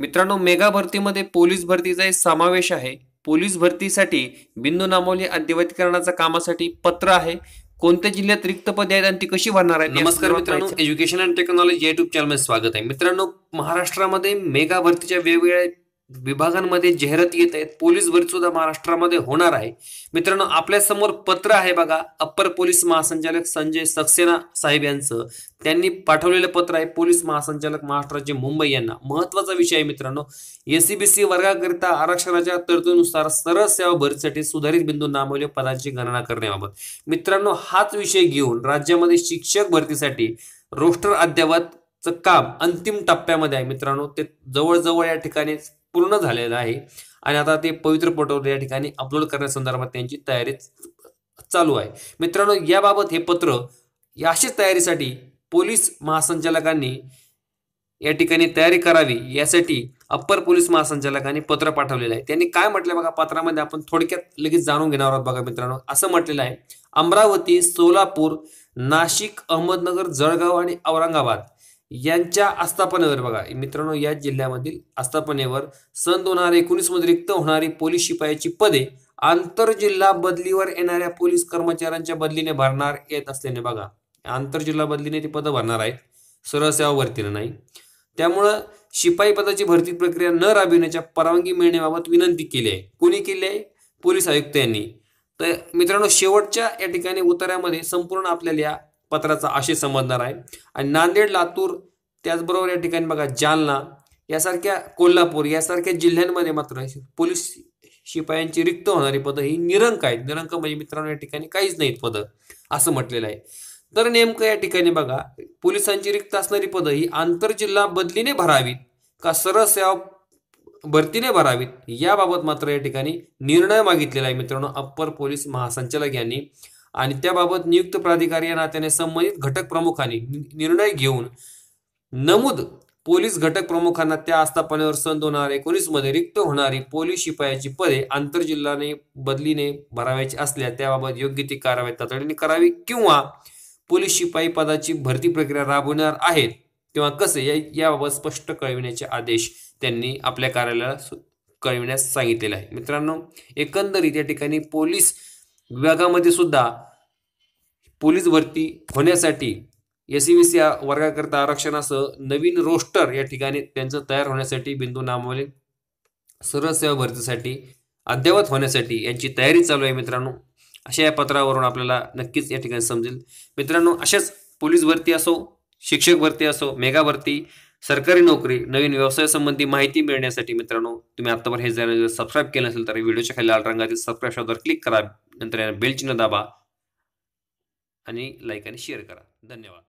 मित्रांनो मेगा भरतीमध्ये पोलीस भरतीचा समावेश आहे पोलीस भरतीसाठी बिंदू नामवली अद्यवतीकरणाच्या कामासाठी पत्र आहे कोणत्या जिल्ह्यात रिक्त पदे आहेत आणि ती कशी भरणार आहे नमस्कार मित्रांनो एज्युकेशन अँड टेक्नॉलॉजी युट्यूब चॅनलमध्ये स्वागत आहे मित्रांनो महाराष्ट्रामध्ये मेगा भरतीच्या वेगवेगळ्या विभागांमध्ये जाहिरात येत आहेत पोलीस भरती सुद्धा महाराष्ट्रामध्ये होणार आहे मित्रांनो आपल्या समोर पत्र आहे बघा अप्पर पोलीस महासंचालक संजय सक्सेना साहेब यांचं त्यांनी पाठवलेलं पत्र आहे पोलीस महासंचालक महाराष्ट्राचे मुंबई यांना महत्वाचा विषय आहे मित्रांनो एसीबीसी वर्गाकरिता आरक्षणाच्या तरतुदीनुसार सरळ सेवा भरतीसाठी सुधारित बिंदू नामवले पदांची गणना करण्याबाबत मित्रांनो हाच विषय घेऊन राज्यामध्ये शिक्षक भरतीसाठी रोस्टर अध्यावतचं काम अंतिम टप्प्यामध्ये आहे मित्रांनो ते जवळजवळ या ठिकाणी पूर्ण झालेलं आहे आणि आता ते पवित्र पटवलं या ठिकाणी अपलोड करण्यासंदर्भात त्यांची तयारी चालू आहे मित्रांनो याबाबत हे पत्र अशीच तयारीसाठी पोलीस महासंचालकांनी या ठिकाणी तयारी करावी यासाठी अप्पर पोलीस महासंचालकांनी पत्र पाठवलेलं आहे त्यांनी काय म्हटलं बघा पत्रामध्ये आपण थोडक्यात लगेच जाणून घेणार आहोत बघा मित्रांनो असं म्हटलेलं आहे अमरावती सोलापूर नाशिक अहमदनगर जळगाव आणि औरंगाबाद यांच्या आस्थापनेवर बघा मित्रांनो या जिल्ह्यामधील आस्थापनेवर सन दोन हजार मध्ये रिक्त होणारी पोलीस शिपायाची पदे आंतरजिल्हा बदलीवर येणाऱ्या पोलीस कर्मचाऱ्यांच्या बदलीने भरणार येत असल्याने बघा आंतरजिल्हा बदलीने ती पदं भरणार आहेत सेवा भरतीनं नाही त्यामुळं शिपाई पदाची भरती प्रक्रिया न राबविण्याच्या परवानगी मिळण्याबाबत विनंती केली आहे कोणी केली आहे पोलीस आयुक्त यांनी तर मित्रांनो शेवटच्या या ठिकाणी उतार्यामध्ये संपूर्ण आपल्याला या पत्राचा असे समजणार आहे आणि नांदेड लातूर त्याचबरोबर या ठिकाणी बघा जालना यासारख्या कोल्हापूर यासारख्या जिल्ह्यांमध्ये मात्र पोलीस शिपायांची रिक्त होणारी पदं ही निरंक आहेत निरंक म्हणजे मित्रांनो या ठिकाणी काहीच नाहीत पदं असं म्हटलेलं आहे तर नेमकं या ठिकाणी बघा पोलिसांची रिक्त असणारी पदं ही आंतरजिल्हा बदलीने भरावीत का सरळ सेवा भरतीने भरावीत याबाबत मात्र या ठिकाणी निर्णय मागितलेला आहे मित्रांनो अप्पर पोलीस महासंचालक यांनी आणि त्याबाबत नियुक्त प्राधिकारी या नात्याने संबंधित घटक प्रमुखांनी निर्णय घेऊन नमूद पोलीस घटक प्रमुखांना त्या आस्थापनेवर सन दोन हजार एकोणीस मध्ये रिक्त होणारी पोलीस शिपायाची पदे आंतरजिल्ह्याने बदलीने भरावयाची असल्या त्याबाबत योग्य ती कारवाई तातडीने करावी किंवा पोलीस शिपाई पदाची भरती प्रक्रिया राबवणार आहेत किंवा कसे याबाबत स्पष्ट कळविण्याचे आदेश त्यांनी आपल्या कार्यालयाला कळविण्यास सांगितलेले आहे मित्रांनो एकंदरीत या ठिकाणी पोलीस विभागामध्ये सुद्धा पोलीस भरती होण्यासाठी एस सी बी सी वर्गाकरता आरक्षणासह नवीन रोस्टर या ठिकाणी त्यांचं तयार होण्यासाठी बिंदू नामावले सरळ सेवा भरतीसाठी अद्ययावत होण्यासाठी यांची तयारी चालू आहे मित्रांनो अशा या पत्रावरून आपल्याला नक्कीच या ठिकाणी समजेल मित्रांनो अशाच पोलीस भरती असो शिक्षक भरती असो मेगा भरती सरकारी नोकरी नवीन व्यवसायासंबंधी माहिती मिळण्यासाठी मित्रांनो तुम्ही आत्ताभर हे जर सबस्क्राईब केलं असेल तर व्हिडिओच्या खाली लाल रंगातील सबस्क्राईब शब्दावर क्लिक करा नंतर बेल चिन्ह दाबा आणि लाईक आणि शेअर करा धन्यवाद